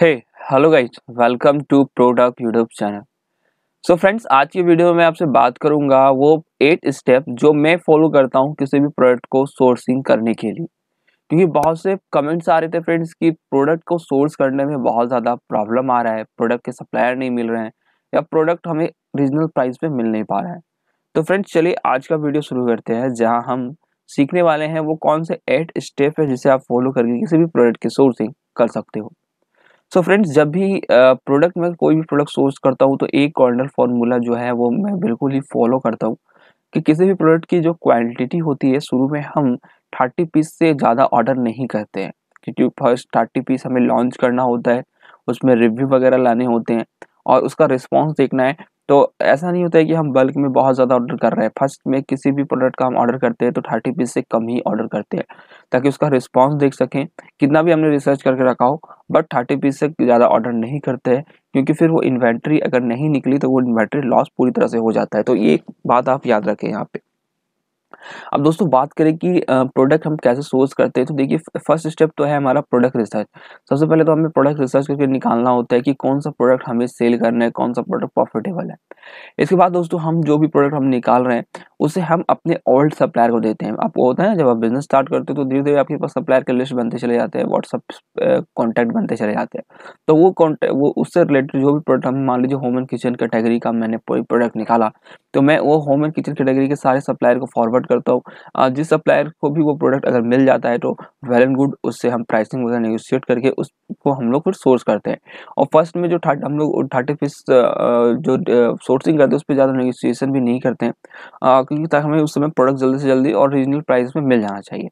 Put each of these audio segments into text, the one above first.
hey hello guys welcome to product YouTube channel so friends आज की video में आपसे बात करूंगा वो एट स्टेप जो मैं फॉलो करता हूं किसी भी प्रोडक्ट को सोर्सिंग करने के लिए क्योंकि बहुत से कमेंट्स आ रहे थे फ्रेंड्स कि प्रोडक्ट को सोर्स करने में बहुत ज़्यादा प्रॉब्लम आ रहा है प्रोडक्ट के सप्लायर नहीं मिल रहे हैं या प्रोडक्ट हमें रीजनल प्राइस पर मिल नहीं पा रहा है तो फ्रेंड्स चलिए आज का वीडियो शुरू करते हैं जहाँ हम सीखने वाले हैं वो कौन से एट स्टेप है जिसे आप फॉलो करके किसी भी प्रोडक्ट की सोर्सिंग कर सकते हो सो so फ्रेंड्स जब भी प्रोडक्ट में कोई भी प्रोडक्ट सोर्स करता हूँ तो एक कॉर्नर फार्मूला जो है वो मैं बिल्कुल ही फॉलो करता हूँ कि किसी भी प्रोडक्ट की जो क्वांटिटी होती है शुरू में हम थर्टी पीस से ज़्यादा ऑर्डर नहीं करते हैं क्योंकि फर्स्ट थर्टी पीस हमें लॉन्च करना होता है उसमें रिव्यू वगैरह लाने होते हैं और उसका रिस्पॉन्स देखना है तो ऐसा नहीं होता है कि हम बल्क में बहुत ज़्यादा ऑर्डर कर रहे हैं फर्स्ट में किसी भी प्रोडक्ट का हम ऑर्डर करते हैं तो थर्टी पीस से कम ही ऑर्डर करते हैं ताकि उसका रिस्पॉन्स देख सकें कितना भी हमने रिसर्च करके रखा हो बट थर्टी पीस से ज़्यादा ऑर्डर नहीं करते हैं क्योंकि फिर वो इन्वेंट्री अगर नहीं निकली तो वो इन्वेंट्री लॉस पूरी तरह से हो जाता है तो ये बात आप याद रखें यहाँ पे अब दोस्तों बात करें कि प्रोडक्ट हम कैसे सोर्स करते हैं तो देखिए फर्स्ट स्टेप तो है हमारा प्रोडक्ट रिसर्च सबसे पहले तो हमें प्रोडक्ट रिसर्च करके निकालना होता है कि कौन सा प्रोडक्ट हमें सेल करना है कौन सा प्रोडक्ट प्रॉफिटेबल है इसके बाद दोस्तों हम जो भी प्रोडक्ट हम निकाल रहे हैं उसे हम अपने ओल्ड सप्लायर को देते हैं आपको होता है जब आप बिजनेस स्टार्ट करते हो तो धीरे धीरे आपके पास सप्लायर के लिस्ट बनते चले जाते हैं व्हाट्सअप कॉन्टैक्ट बनते चले जाते हैं तो वो कॉन्टैक्ट वो उससे रिलेटेड जो भी प्रोडक्ट हम मान लीजिए होम एंड किचन कैटेगरी का मैंने कोई प्रोडक्ट निकाला तो मैं वो होम एंड किचन कैटेगरी के सारे सप्लायर को फॉरवर्ड करता हूँ जिस सप्लायर को भी वो प्रोडक्ट अगर मिल जाता है तो वेल एंड गुड उससे हम प्राइसिंग वगैरह नेगोशिएट करके उसको हम लोग फिर सोर्स करते हैं और फर्स्ट में जो हम लोग थर्टी फीस जो सोर्सिंग करते हैं उस पर ज़्यादा नेगोशिएशन भी नहीं करते हैं आ, क्योंकि ताकि हमें उस समय प्रोडक्ट जल्दी से जल्दी और रीजनल प्राइस में मिल जाना चाहिए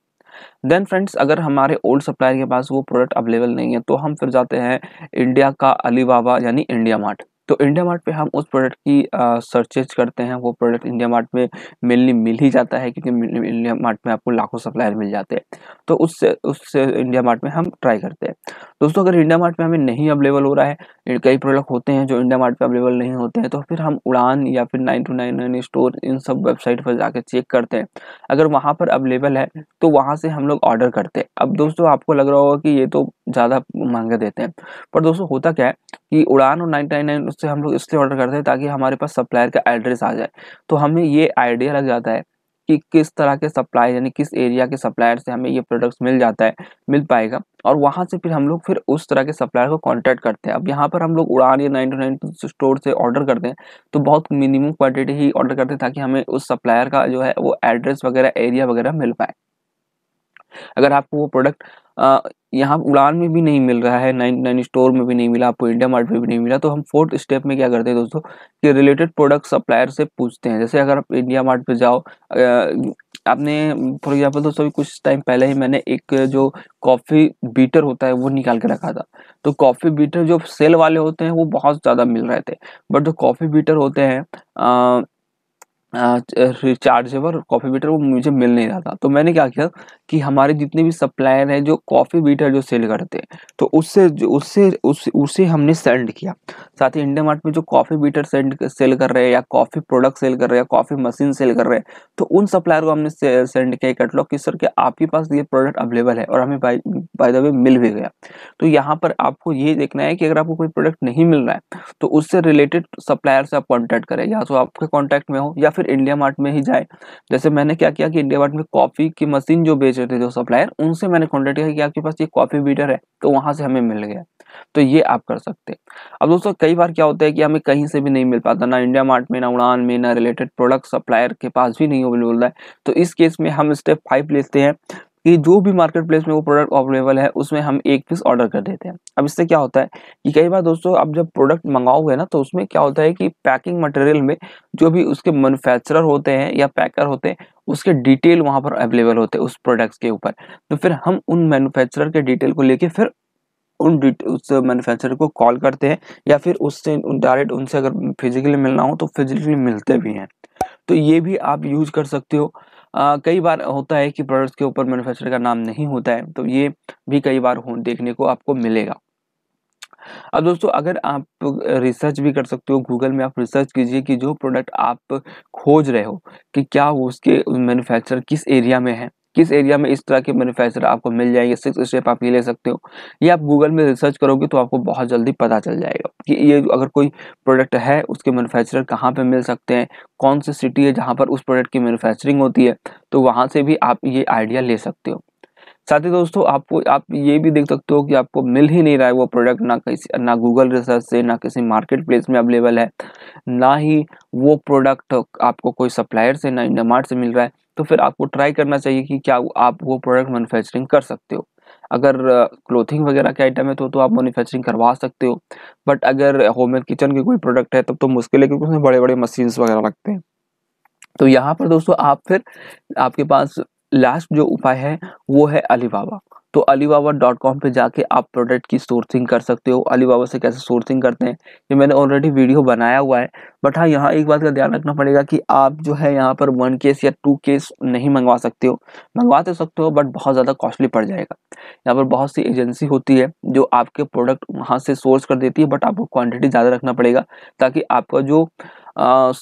देन फ्रेंड्स अगर हमारे ओल्ड सप्लायर के पास वो प्रोडक्ट अवेलेबल नहीं है तो हम फिर जाते हैं इंडिया का अली यानी इंडिया मार्ट तो इंडिया मार्ट पे हम उस प्रोडक्ट की सर्चेज करते हैं वो प्रोडक्ट इंडिया मार्ट में मेनली मिल ही जाता है क्योंकि इंडिया मार्ट में आपको लाखों सप्लायर मिल जाते हैं तो उससे उससे इंडिया मार्ट में हम ट्राई करते हैं दोस्तों अगर इंडिया मार्ट में हमें नहीं अवेलेबल हो रहा है कई प्रोडक्ट होते हैं जो इंडिया मार्ट पर अवेलेबल नहीं होते हैं तो फिर हम उड़ान या फिर nine two nine nine store इन सब वेबसाइट पर जाकर चेक करते हैं अगर वहाँ पर अवेलेबल है तो वहाँ से हम लोग ऑर्डर करते हैं अब दोस्तों आपको लग रहा होगा कि ये तो ज़्यादा महंगा देते हैं पर दोस्तों होता क्या है कि उड़ान और नाइन नाइन उससे हम लोग इसलिए ऑर्डर करते हैं ताकि हमारे पास सप्लायर का एड्रेस आ जाए तो हमें ये आइडिया लग जाता है कि किस तरह के सप्लाई यानी किस एरिया के सप्लायर से हमें ये प्रोडक्ट्स मिल जाता है मिल पाएगा और वहाँ से फिर हम लोग फिर उस तरह के सप्लायर को कांटेक्ट करते हैं अब यहाँ पर हम लोग उड़ान या नाइन टू नाइन स्टोर से ऑर्डर करते हैं तो बहुत मिनिमम क्वांटिटी ही ऑर्डर करते हैं ताकि हमें उस सप्लायर का जो है वो एड्रेस वगैरह एरिया वगैरह मिल पाए अगर आपको वो प्रोडक्ट यहाँ उड़ान में भी नहीं मिल रहा है नाइन नाइन स्टोर में भी नहीं मिला आपको इंडिया मार्ट में भी नहीं मिला तो हम फोर्थ स्टेप में क्या करते हैं दोस्तों कि रिलेटेड प्रोडक्ट सप्लायर से पूछते हैं जैसे अगर आप इंडिया मार्ट पर जाओ आपने फॉर एग्जाम्पल दोस्तों कुछ टाइम पहले ही मैंने एक जो कॉफ़ी बीटर होता है वो निकाल के रखा था तो कॉफ़ी बीटर जो सेल वाले होते हैं वो बहुत ज़्यादा मिल रहे थे बट जो कॉफ़ी बीटर होते हैं रिचार्जेबल कॉफ़ी बीटर वो मुझे मिल नहीं रहा था तो मैंने क्या किया कि हमारे जितने भी सप्लायर हैं जो कॉफ़ी बीटर जो सेल करते हैं तो उससे उससे उस उसे हमने सेंड किया साथ ही इंडिया मार्ट में जो कॉफ़ी बीटर सेंड सेल कर रहे हैं या कॉफ़ी प्रोडक्ट सेल कर रहे हैं कॉफ़ी मशीन सेल कर रहे हैं तो उन सप्लायर को हमने से, सेंड किया कैटलॉग कि सर के आपके पास ये प्रोडक्ट अवेलेबल है और हमें बाय द वे मिल भी गया तो यहाँ पर आपको ये देखना है कि अगर आपको कोई प्रोडक्ट नहीं मिल रहा है तो उससे रिलेटेड सप्लायर से आप कॉन्टैक्ट करें या तो आपके कॉन्टैक्ट में हो या फिर इंडिया मार्ट में ही जाए जैसे मैंने क्या किया कि इंडिया मार्ट में कॉफ़ी की मशीन जो बेच थे जो सप्लायर उनसे मैंने कॉन्टेक्ट किया कि आपके पास ये कॉफ़ी बीटर है तो वहां से हमें मिल गया तो ये आप कर सकते हैं अब दोस्तों कई बार क्या होता है कि हमें कहीं से भी नहीं मिल पाता ना इंडिया मार्ट में ना उड़ान में ना रिलेटेड प्रोडक्ट सप्लायर के पास भी नहीं अवेलेबल है तो इस केस में हम स्टेप फाइव लेते हैं कि जो भी मार्केट प्लेस में वो प्रोडक्ट अवेलेबल है उसमें हम एक पीस ऑर्डर कर देते हैं अब इससे क्या होता है कि कई बार दोस्तों आप जब प्रोडक्ट मंगाओगे ना तो उसमें क्या होता है कि पैकिंग मटेरियल में जो भी उसके मैन्युफैक्चरर होते हैं या पैकर होते हैं उसके डिटेल वहाँ पर अवेलेबल होते हैं उस प्रोडक्ट्स के ऊपर तो फिर हम उन मैनुफैक्चरर के डिटेल को लेके फिर उन उस मैन्युफैक्चरर को कॉल करते हैं या फिर उससे डायरेक्ट उनसे अगर फिजिकली मिलना हो तो फिजिकली मिलते भी हैं तो ये भी आप यूज कर सकते हो आ, कई बार होता है कि प्रोडक्ट्स के ऊपर मैन्युफैक्चर का नाम नहीं होता है तो ये भी कई बार देखने को आपको मिलेगा अब दोस्तों अगर आप रिसर्च भी कर सकते हो गूगल में आप रिसर्च कीजिए कि जो प्रोडक्ट आप खोज रहे हो कि क्या उसके मैन्युफैक्चर किस एरिया में है किस एरिया में इस तरह के मैन्युफैक्चर आपको मिल जाएंगे सिक्स स्टेप आप ये ले सकते हो ये आप गूगल में रिसर्च करोगे तो आपको बहुत जल्दी पता चल जाएगा कि ये अगर कोई प्रोडक्ट है उसके मैन्युफैक्चरर कहाँ पर मिल सकते हैं कौन सी सिटी है जहाँ पर उस प्रोडक्ट की मैनुफेक्चरिंग होती है तो वहाँ से भी आप ये आइडिया ले सकते हो साथ ही दोस्तों आपको आप ये भी देख सकते हो कि आपको मिल ही नहीं रहा है वो प्रोडक्ट ना किसी ना गूगल रिसर्च से ना किसी मार्केट प्लेस में अवेलेबल है ना ही वो प्रोडक्ट आपको कोई सप्लायर से ना इंडमार्ट से मिल रहा है तो फिर आपको ट्राई करना चाहिए कि क्या आप वो प्रोडक्ट मैनुफैक्चरिंग कर सकते हो अगर क्लोथिंग वगैरह के आइटम है तो तो आप मैन्युफैक्चरिंग करवा सकते हो बट अगर होम एंड किचन के कोई प्रोडक्ट है तब तो, मुश्किल है क्योंकि उसमें बड़े बड़े मशीन वगैरह लगते हैं तो यहाँ पर दोस्तों आप फिर आपके पास लास्ट जो उपाय है वो है अलीबाबा तो अलीबाबा डॉट कॉम पर जाके आप प्रोडक्ट की सोर्सिंग कर सकते हो अलीबाबा से कैसे सोर्सिंग करते हैं ये मैंने ऑलरेडी वीडियो बनाया हुआ है बट हाँ यहाँ एक बात का ध्यान रखना पड़ेगा कि आप जो है यहाँ पर वन केस या टू केस नहीं मंगवा सकते हो मंगवा तो सकते हो बट बहुत ज़्यादा कॉस्टली पड़ जाएगा यहाँ पर बहुत सी एजेंसी होती है जो आपके प्रोडक्ट वहाँ से सोर्स कर देती है बट आपको क्वान्टिटी ज़्यादा रखना पड़ेगा ताकि आपका जो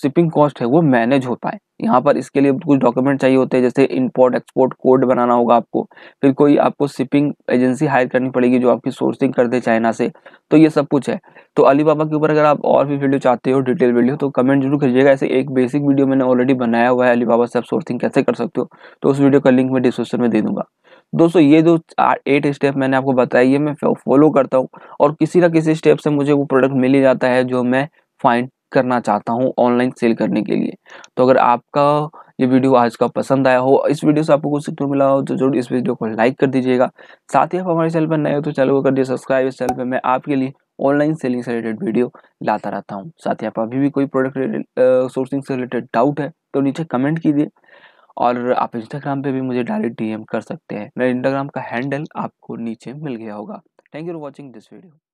शिपिंग कॉस्ट है वो मैनेज हो पाए यहाँ पर इसके लिए कुछ डॉक्यूमेंट चाहिए होते हैं जैसे इंपोर्ट एक्सपोर्ट कोड बनाना होगा आपको फिर कोई आपको शिपिंग एजेंसी हायर करनी पड़ेगी जो आपकी सोर्सिंग कर दे चाइना से तो ये सब कुछ है तो अली बाबा के ऊपर अगर आप और भी वीडियो चाहते हो डिटेल वीडियो तो कमेंट जरूर करिएगा ऐसे एक बेसिक वीडियो मैंने ऑलरेडी बनाया हुआ है अली से आप सोर्सिंग कैसे कर सकते हो तो उस वीडियो का लिंक मैं डिस्क्रिप्शन में दे दूंगा दोस्तों ये जो एट स्टेप मैंने आपको बताया ये मैं फॉलो करता हूँ और किसी ना किसी स्टेप से मुझे वो प्रोडक्ट मिल ही जाता है जो मैं फाइंड करना चाहता हूँ ऑनलाइन सेल करने के लिए तो अगर आपका ये वीडियो आज का पसंद आया हो इस वीडियो से आपको कुछ सीखने मिला हो तो जरूर इस वीडियो को लाइक कर दीजिएगा साथ ही आप हमारे चैनल पर नए हो तो चैनल को कर दिए सब्सक्राइब इस चैनल पर मैं आपके लिए ऑनलाइन सेलिंग से रिलेटेड वीडियो लाता रहता हूँ साथ ही आप अभी भी कोई प्रोडक्ट सोर्सिंग से रिलेटेड डाउट है तो नीचे कमेंट कीजिए और आप इंस्टाग्राम पे भी मुझे डायरेक्ट डीएम कर सकते हैं मेरे इंस्टाग्राम का हैंडल आपको नीचे मिल गया होगा thank you for watching this video